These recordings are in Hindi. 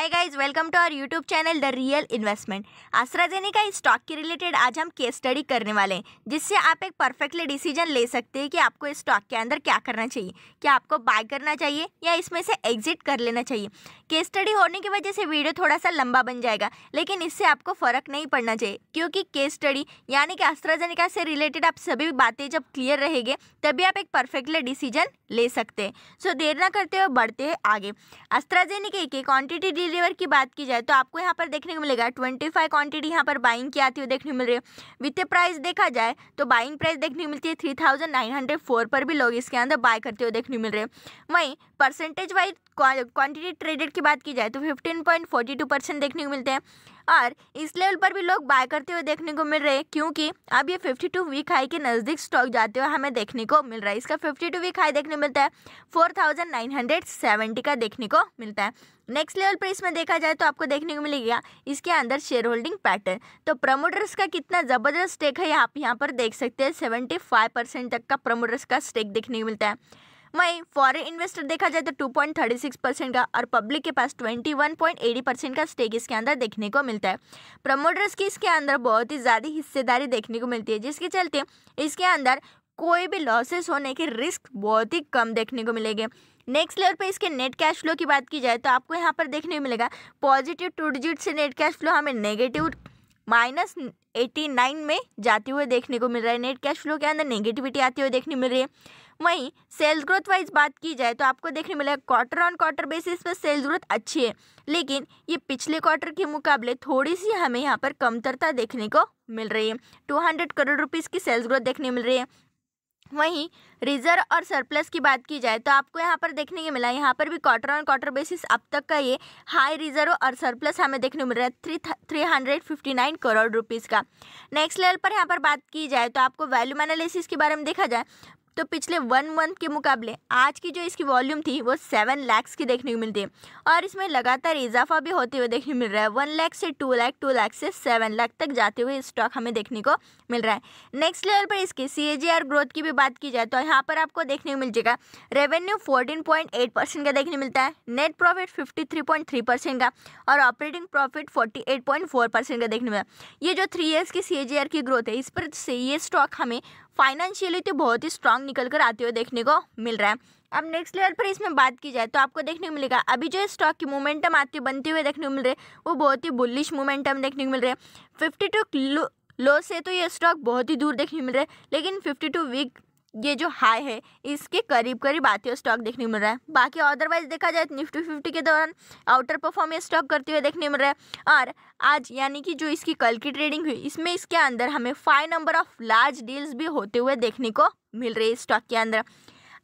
hi guys welcome to our YouTube channel the real investment AstraZeneca इस स्टॉक के रिलेटेड आज हम केस स्टडी करने वाले हैं जिससे आप एक परफेक्टली डिसीजन ले सकते हैं कि आपको इस स्टॉक के अंदर क्या करना चाहिए क्या आपको बाय करना चाहिए या इसमें से एग्जिट कर लेना चाहिए केस स्टडी होने की वजह से वीडियो थोड़ा सा लंबा बन जाएगा लेकिन इससे आपको फ़र्क नहीं पड़ना चाहिए क्योंकि केस स्टडी यानी कि आस्ट्राजेनिका से रिलेटेड आप सभी बातें जब क्लियर रहेगी तभी आप एक परफेक्टली डिसीजन ले सकते हैं सो देर ना करते हुए बढ़ते आगे आस्ट्राजेनिका की क्वान्टिटी डिलीवर की बात की जाए तो आपको यहाँ पर देखने को मिलेगा ट्वेंटी फाइव क्वान्टिटी यहाँ पर बाइंग की आती है देखने को मिल रही है वित्तीय प्राइस देखा जाए तो बाइंग प्राइस देखने को मिलती है three thousand nine hundred four पर भी लोग इसके अंदर बाय करते हुए देखने को मिल रहे हैं वहीं परसेंटेज वाइज क्वान्टिटी ट्रेडेड की बात की जाए तो fifteen point forty two percent देखने को मिलते हैं और इस लेवल पर भी लोग बाय करते हुए देखने को मिल रहे हैं क्योंकि अब ये 52 वीक हाई के नज़दीक स्टॉक जाते हुए हमें देखने को मिल रहा है इसका 52 वीक हाई देखने को मिलता है 4970 का देखने को मिलता है नेक्स्ट लेवल पर इसमें देखा जाए तो आपको देखने को मिलेगा इसके अंदर शेयर होल्डिंग पैटर्न तो प्रमोटर्स का कितना ज़बरदस्त स्टेक है आप यहाँ पर देख सकते हैं सेवेंटी फाइव परसेंट तक का प्रमोटर्स का स्टेक देखने को मिलता है वहीं फॉरेन इन्वेस्टर देखा जाए तो two point thirty six percent का और पब्लिक के पास twenty one point eighty percent का स्टेक इसके अंदर देखने को मिलता है प्रमोटर्स की इसके अंदर बहुत ही ज़्यादा हिस्सेदारी देखने को मिलती है जिसके चलते इसके अंदर कोई भी लॉसेस होने के रिस्क बहुत ही कम देखने को मिलेंगे नेक्स्ट लेवल पे इसके नेट कैश फ्लो की बात की जाए तो आपको यहाँ पर देखने को मिलेगा पॉजिटिव टू डिजिट से नेट कैश फ्लो हमें नेगेटिव माइनस एटी नाइन में जाते हुए देखने को मिल रहा है नेट कैश फ्लो के अंदर नेगेटिविटी आती हुई देखने मिल रही है वहीं सेल्स ग्रोथ वाइज बात की जाए तो आपको देखने मिलेगा क्वार्टर ऑन क्वार्टर बेसिस पर सेल्स ग्रोथ अच्छी है लेकिन ये पिछले क्वार्टर के मुकाबले थोड़ी सी हमें यहाँ पर कमतरता देखने को मिल रही है टू हंड्रेड करोड़ रुपीज़ की सेल्स ग्रोथ देखने मिल रही है वहीं रिजर्व और सरप्लस की बात की जाए तो आपको यहाँ पर देखने को मिला यहाँ पर भी क्वार्टर ऑन क्वार्टर बेसिस अब तक का ये हाई रिजर्व और सरप्लस हमें देखने को मिल रहा है three three hundred fifty nine crore rupees का नेक्स्ट लेवल पर यहाँ पर बात की जाए तो आपको वैल्यूम एनालिसिस के बारे में देखा जाए तो पिछले वन मंथ के मुकाबले आज की जो इसकी वॉल्यूम थी वो सेवन लैक्स की देखने को मिलती है और इसमें लगातार इजाफा भी होते हुए देखने को मिल रहा है वन लाख से टू लाख टू लाख से सेवन लाख तक जाते हुए स्टॉक हमें देखने को मिल रहा है नेक्स्ट लेवल पर इसकी सी ग्रोथ की भी बात की जाए तो यहाँ पर आपको देखने को मिल जाएगा रेवेन्यू फोर्टीन का देखने मिलता है नेट प्रॉफिट फिफ्टी का और ऑपरेटिंग प्रॉफिट फोर्टी का देखने मिला ये जो थ्री ईयर्स की सी की ग्रोथ है इस पर से ये स्टॉक हमें फाइनेंशियली तो बहुत ही स्ट्रांग निकल कर आते हुए देखने को मिल रहा है अब नेक्स्ट लेवल पर इसमें बात की जाए तो आपको देखने को मिलेगा अभी जो स्टॉक की मोमेंटम आती है बनते हुए देखने को मिल रहे वो बहुत ही बुलिश मोमेंटम देखने को मिल रहे हैं फिफ्टी टू लो से तो ये स्टॉक बहुत ही दूर देखने को मिल रहा है लेकिन फिफ्टी टू वीक ये जो हाई है इसके करीब करीब आते हुए स्टॉक देखने मिल रहा है बाकी अदरवाइज देखा जाए तो निफ्टी फिफ्टी के दौरान आउटर परफॉर्म स्टॉक करते हुए देखने मिल रहा है और आज यानी कि जो इसकी कल की ट्रेडिंग हुई इसमें इसके अंदर हमें five number of large deals भी होते हुए देखने को मिल रही है स्टॉक के अंदर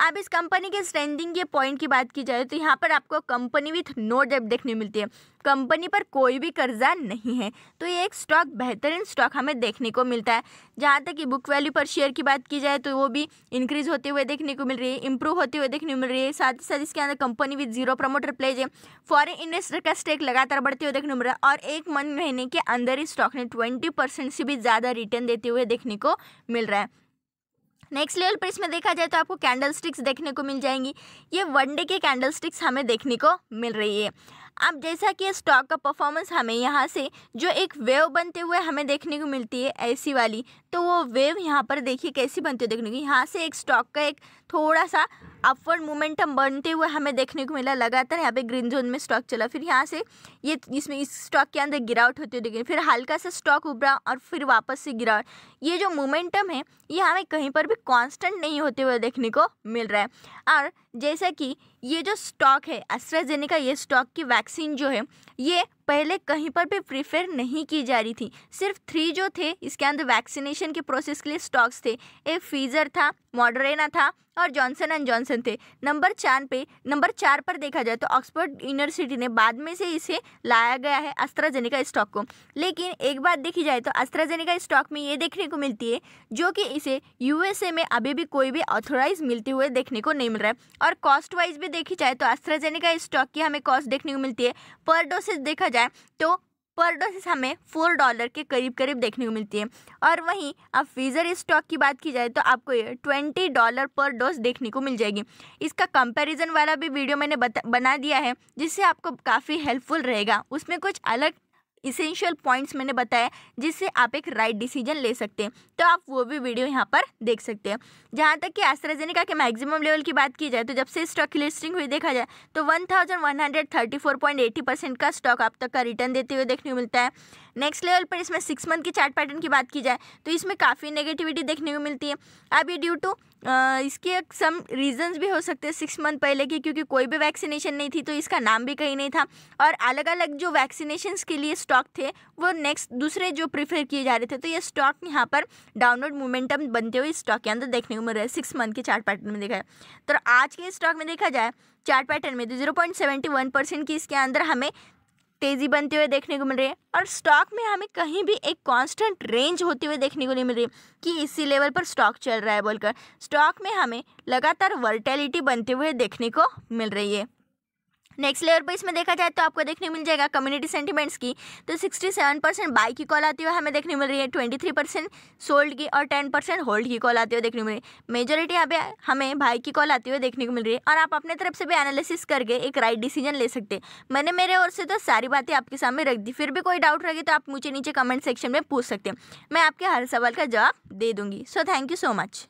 अब इस कंपनी के स्टैंडिंग के पॉइंट की बात की जाए तो यहाँ पर आपको कंपनी विथ नो डेप देखने मिलती है कंपनी पर कोई भी कर्जा नहीं है तो ये एक स्टॉक बेहतरीन स्टॉक हमें देखने को मिलता है जहाँ तक कि बुक वैल्यू पर शेयर की बात की जाए तो वो भी इंक्रीज होते हुए देखने को मिल रही है इंप्रूव होते हुए देखने को मिल रही है साथ ही साथ इसके अंदर company with zero promoter pledge है फॉरन इन्वेस्टर का स्टेक लगातार बढ़ते हुए देखने को मिल रहा है और एक मंथ महीने के अंदर ही स्टॉक ने ट्वेंटी से भी ज़्यादा रिटर्न देते हुए देखने को मिल रहा है नेक्स्ट लेवल पर इसमें देखा जाए तो आपको कैंडल स्टिक्स देखने को मिल जाएंगी ये वनडे के कैंडल स्टिक्स हमें देखने को मिल रही है अब जैसा कि स्टॉक का परफॉर्मेंस हमें यहाँ से जो एक वेव बनते हुए हमें देखने को मिलती है ऐसी वाली तो वो वेव यहाँ पर देखिए कैसी बनती है देखने को यहाँ से एक स्टॉक का एक थोड़ा सा अपवर्ड मोमेंटम बनते हुए हमें देखने को मिला लगातार यहाँ पे ग्रीन जोन में स्टॉक चला फिर यहाँ से ये इसमें इस स्टॉक के अंदर गिरावट होती हुई फिर हल्का सा स्टॉक उभरा और फिर वापस से गिरावट ये जो मोमेंटम है ये हमें कहीं पर भी कॉन्स्टेंट नहीं होते हुए देखने को मिल रहा है और जैसा कि ये जो स्टॉक है एस्ट्राजेनेका ये स्टॉक की वैक्सीन जो है ये पहले कहीं पर भी प्रीफेयर नहीं की जा रही थी सिर्फ थ्री जो थे इसके अंदर वैक्सीनेशन के प्रोसेस के लिए स्टॉक्स थे एक फीजर था मॉडरेना था और जॉनसन एंड जॉनसन थे नंबर चार पे नंबर चार पर देखा जाए तो ऑक्सफोर्ड यूनिवर्सिटी ने बाद में से इसे लाया गया है अस्त्राजेनिका स्टॉक को लेकिन एक बात देखी जाए तो अस्त्राजेनिका स्टॉक में ये देखने को मिलती है जो कि इसे यूएसए में अभी भी कोई भी ऑथोराइज मिलते हुए देखने को नहीं मिल रहा है और कॉस्ट वाइज भी देखी जाए तो एस्ट्राजेनिका स्टॉक की हमें कॉस्ट देखने को मिलती है पर डोसेज देखा जाए तो पर डोसेज हमें फोर डॉलर के करीब करीब देखने को मिलती है और वहीं अब फीजर स्टॉक की बात की जाए तो आपको ये ट्वेंटी डॉलर पर डोज देखने को मिल जाएगी इसका कंपैरिजन वाला भी वीडियो मैंने बना दिया है जिससे आपको काफ़ी हेल्पफुल रहेगा उसमें कुछ अलग इसेंशियल पॉइंट्स मैंने बताया जिससे आप एक राइट right डिसीजन ले सकते हैं तो आप वो भी वीडियो यहाँ पर देख सकते हैं जहाँ तक कि एस्ट्राजेनिका के मैक्सिमम लेवल की बात की जाए तो जब से स्टॉक की लिस्टिंग हुई देखा जाए तो one thousand one hundred thirty four point eighty percent का स्टॉक आप तक का रिटर्न देते हुए देखने को मिलता है नेक्स्ट लेवल पर इसमें सिक्स मंथ की चार्ट पैटर्न की बात की जाए तो इसमें काफ़ी नेगेटिविटी देखने को मिलती है अब ये ड्यू टू इसके एक सम रीजंस भी हो सकते हैं सिक्स मंथ पहले की क्योंकि कोई भी वैक्सीनेशन नहीं थी तो इसका नाम भी कहीं नहीं था और अलग अलग जो वैक्सीनेशन के लिए स्टॉक थे वो नेक्स्ट दूसरे जो प्रीफर किए जा रहे थे तो ये स्टॉक यहाँ पर डाउनवर्ड मोमेंटम बनते हुए स्टॉक के अंदर देखने को मिल रहा है सिक्स मंथ के चार्ट पैटर्न में देखा है तो आज के स्टॉक में देखा जाए चार्ट पैटर्न में तो zero point seventy one percent की इसके अंदर हमें तेज़ी बनते हुए देखने को मिल रही है और स्टॉक में हमें कहीं भी एक कांस्टेंट रेंज होते हुए देखने को नहीं मिल रही कि इसी लेवल पर स्टॉक चल रहा है बोलकर स्टॉक में हमें लगातार वर्टेलिटी बनते हुए देखने को मिल रही है नेक्स्ट लेवल पर इसमें देखा जाए तो आपको देखने मिल जाएगा कम्युनिटी सेंटीमेंट्स की तो 67 परसेंट बाई की कॉल आती हुई हमें देखने मिल रही है 23 परसेंट सोल्ड की और 10 परसेंट होल्ड की कॉल आती हुई देखने मिल रही है मेजोरिटी यहाँ पे हमें बाई की कॉल आती हुई देखने को मिल रही है और आप अपने तरफ से भी एनालिसिस करके एक राइट डिसीजन ले सकते हैं मैंने मेरे ओर से तो सारी बातें आपके सामने रख दी फिर भी कोई डाउट रहेगी तो आप मुझे नीचे कमेंट सेक्शन में पूछ सकते हैं मैं आपके हर सवाल का जवाब दे दूँगी so thank you so much